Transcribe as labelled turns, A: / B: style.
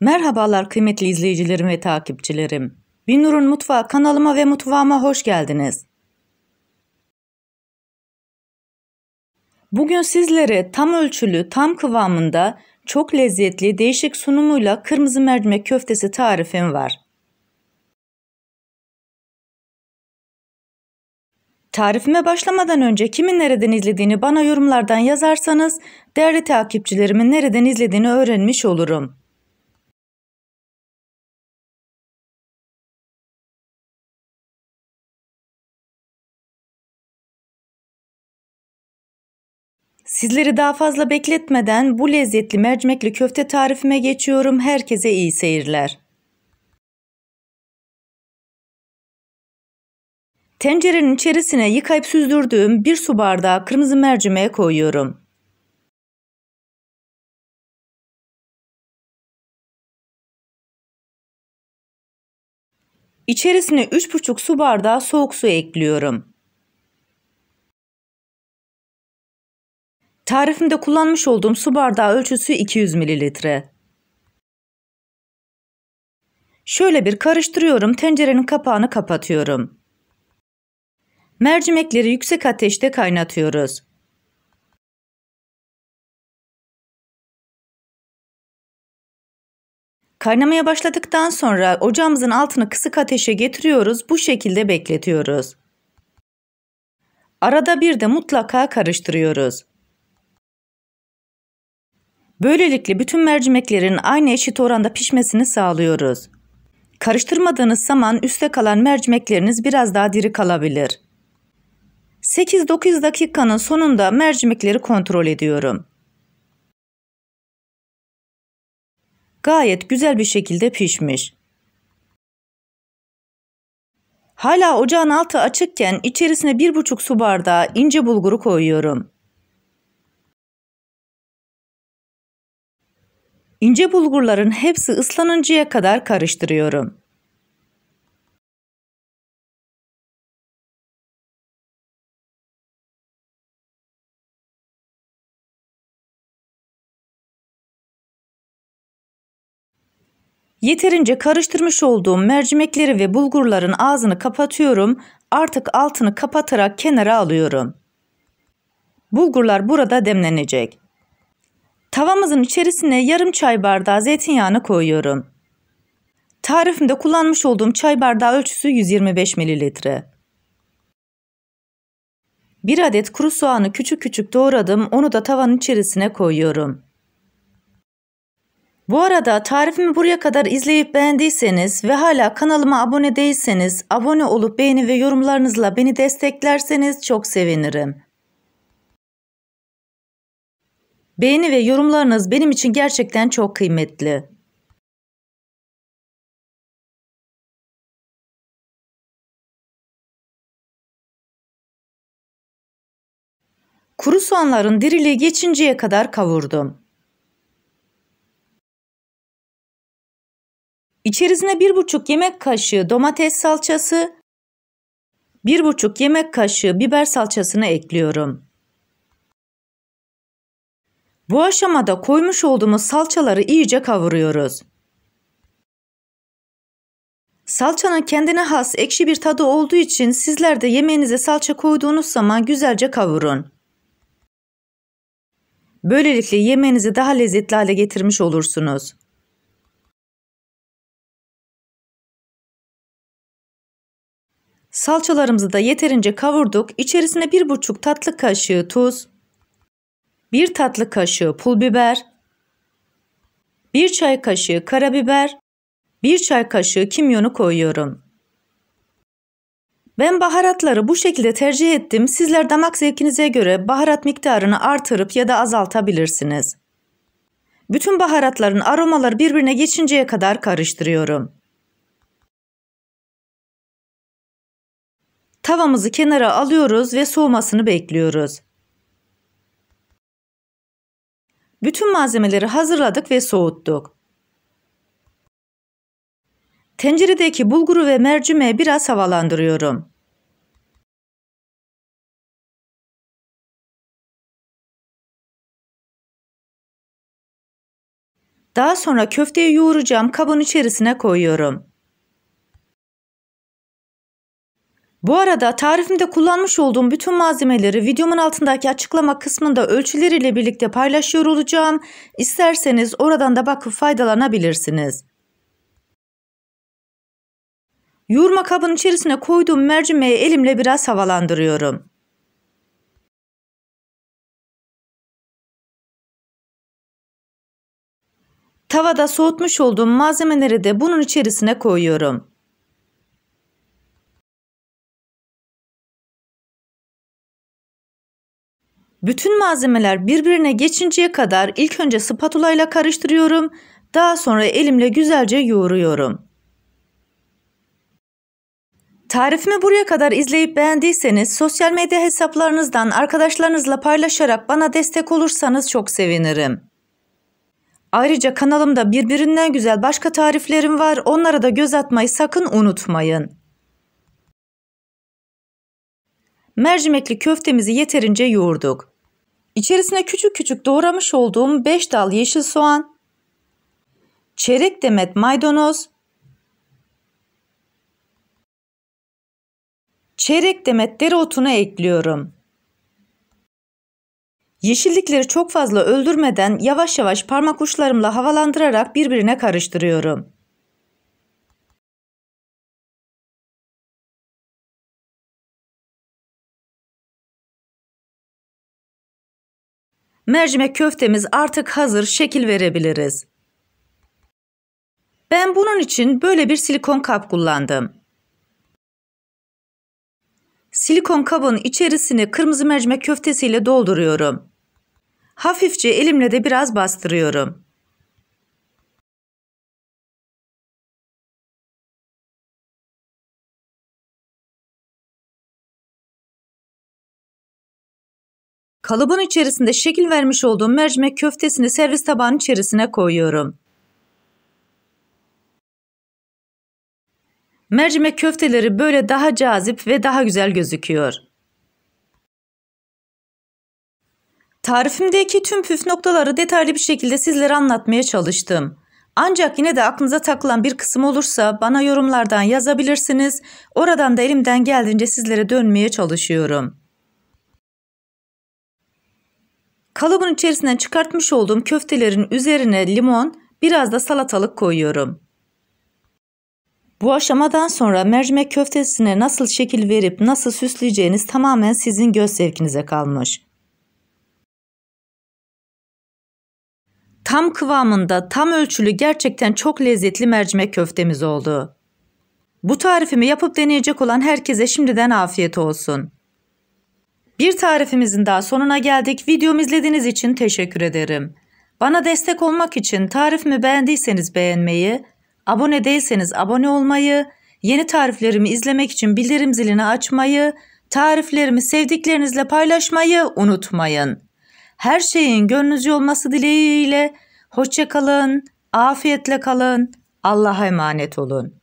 A: Merhabalar kıymetli izleyicilerim ve takipçilerim. Binur'un Mutfağı kanalıma ve mutfağıma hoş geldiniz. Bugün sizlere tam ölçülü, tam kıvamında çok lezzetli, değişik sunumuyla kırmızı mercimek köftesi tarifim var. Tarifime başlamadan önce kimin nereden izlediğini bana yorumlardan yazarsanız
B: değerli takipçilerimin nereden izlediğini öğrenmiş olurum. Sizleri daha fazla
A: bekletmeden bu lezzetli mercimekli köfte tarifime geçiyorum. Herkese iyi seyirler.
B: Tencerenin içerisine yıkayıp süzdürdüğüm bir su bardağı kırmızı mercimeğe koyuyorum. İçerisine 3,5 su bardağı soğuk su ekliyorum. Tarifimde kullanmış olduğum su bardağı ölçüsü 200 mililitre.
A: Şöyle bir karıştırıyorum, tencerenin kapağını kapatıyorum.
B: Mercimekleri yüksek ateşte kaynatıyoruz. Kaynamaya başladıktan sonra ocağımızın altını kısık ateşe getiriyoruz, bu şekilde bekletiyoruz.
A: Arada bir de mutlaka karıştırıyoruz. Böylelikle bütün mercimeklerin aynı eşit oranda pişmesini sağlıyoruz. Karıştırmadığınız zaman üste kalan mercimekleriniz biraz daha diri kalabilir. 8-9 dakikanın sonunda mercimekleri kontrol ediyorum.
B: Gayet güzel bir şekilde pişmiş. Hala ocağın altı açıkken
A: içerisine 1,5 su bardağı ince bulguru koyuyorum.
B: İnce bulgurların hepsi ıslanıncaya kadar karıştırıyorum. Yeterince
A: karıştırmış olduğum mercimekleri ve bulgurların ağzını kapatıyorum. Artık altını kapatarak kenara alıyorum. Bulgurlar burada demlenecek. Tavamızın içerisine yarım çay bardağı zeytinyağını koyuyorum. Tarifimde kullanmış olduğum çay bardağı ölçüsü 125 ml. 1 adet kuru soğanı küçük küçük doğradım. Onu da tavanın içerisine koyuyorum. Bu arada tarifimi buraya kadar izleyip beğendiyseniz ve hala kanalıma abone değilseniz abone olup beğeni ve yorumlarınızla beni desteklerseniz çok sevinirim.
B: Beğeni ve yorumlarınız benim için gerçekten çok kıymetli. Kuru soğanların diriliği geçinceye kadar kavurdum.
A: İçerisine 1,5 yemek kaşığı domates salçası, 1,5 yemek kaşığı biber salçasını ekliyorum. Bu aşamada koymuş olduğumuz salçaları iyice kavuruyoruz. Salçanın kendine has ekşi bir tadı olduğu için sizler de yemeğinize salça koyduğunuz zaman güzelce kavurun. Böylelikle
B: yemeğinizi daha lezzetli hale getirmiş olursunuz. Salçalarımızı da yeterince
A: kavurduk. İçerisine 1,5 tatlı kaşığı tuz, 1 tatlı kaşığı pul biber, 1 çay kaşığı karabiber, 1 çay kaşığı kimyonu koyuyorum. Ben baharatları bu şekilde tercih ettim. Sizler damak zevkinize göre baharat miktarını artırıp ya da azaltabilirsiniz. Bütün baharatların aromaları birbirine geçinceye kadar karıştırıyorum.
B: Tavamızı kenara alıyoruz ve soğumasını bekliyoruz.
A: Bütün malzemeleri hazırladık ve soğuttuk.
B: Tenceredeki bulguru ve mercimeği biraz havalandırıyorum. Daha sonra köfteyi yoğuracağım kabın içerisine koyuyorum. Bu arada tarifimde
A: kullanmış olduğum bütün malzemeleri videomun altındaki açıklama kısmında ölçüleriyle birlikte paylaşıyor olacağım. İsterseniz oradan da bakıp faydalanabilirsiniz.
B: Yoğurma kabın içerisine koyduğum mercimeği elimle biraz havalandırıyorum. Tavada soğutmuş olduğum malzemeleri de bunun içerisine koyuyorum. Bütün malzemeler birbirine geçinceye
A: kadar ilk önce spatula ile karıştırıyorum. Daha sonra elimle güzelce yoğuruyorum. Tarifimi buraya kadar izleyip beğendiyseniz sosyal medya hesaplarınızdan arkadaşlarınızla paylaşarak bana destek olursanız çok sevinirim. Ayrıca kanalımda birbirinden güzel başka tariflerim var. Onlara da göz atmayı sakın unutmayın. Mercimekli köftemizi yeterince yoğurduk. İçerisine küçük küçük doğramış olduğum 5 dal yeşil soğan, çeyrek demet maydanoz, çeyrek demet dereotunu ekliyorum. Yeşillikleri çok fazla öldürmeden
B: yavaş yavaş parmak uçlarımla havalandırarak birbirine karıştırıyorum. Mercimek köftemiz artık hazır şekil verebiliriz. Ben bunun için
A: böyle bir silikon kap kullandım. Silikon kabın içerisini kırmızı mercimek köftesiyle dolduruyorum. Hafifçe elimle
B: de biraz bastırıyorum. Kalıbın içerisinde şekil vermiş olduğum mercimek
A: köftesini servis tabağının içerisine koyuyorum. Mercimek köfteleri böyle daha cazip ve daha güzel gözüküyor. Tarifimdeki tüm püf noktaları detaylı bir şekilde sizlere anlatmaya çalıştım. Ancak yine de aklınıza takılan bir kısım olursa bana yorumlardan yazabilirsiniz. Oradan da elimden geldiğince sizlere dönmeye çalışıyorum. Kalıbın içerisinden çıkartmış olduğum köftelerin üzerine limon, biraz da salatalık koyuyorum. Bu aşamadan sonra mercimek köftesine nasıl şekil verip nasıl süsleyeceğiniz tamamen sizin göz zevkinize kalmış. Tam kıvamında, tam ölçülü gerçekten çok lezzetli mercimek köftemiz oldu. Bu tarifimi yapıp deneyecek olan herkese şimdiden afiyet olsun. Bir tarifimizin daha sonuna geldik. Videomu izlediğiniz için teşekkür ederim. Bana destek olmak için tarifimi beğendiyseniz beğenmeyi, abone değilseniz abone olmayı, yeni tariflerimi izlemek için bildirim zilini açmayı, tariflerimi sevdiklerinizle paylaşmayı unutmayın. Her şeyin gönlünüzce olması
B: dileğiyle hoşçakalın, afiyetle kalın, Allah'a emanet olun.